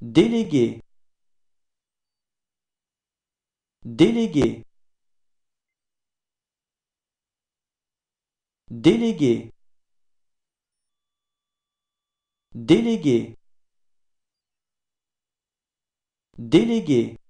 délégué délégué délégué délégué délégué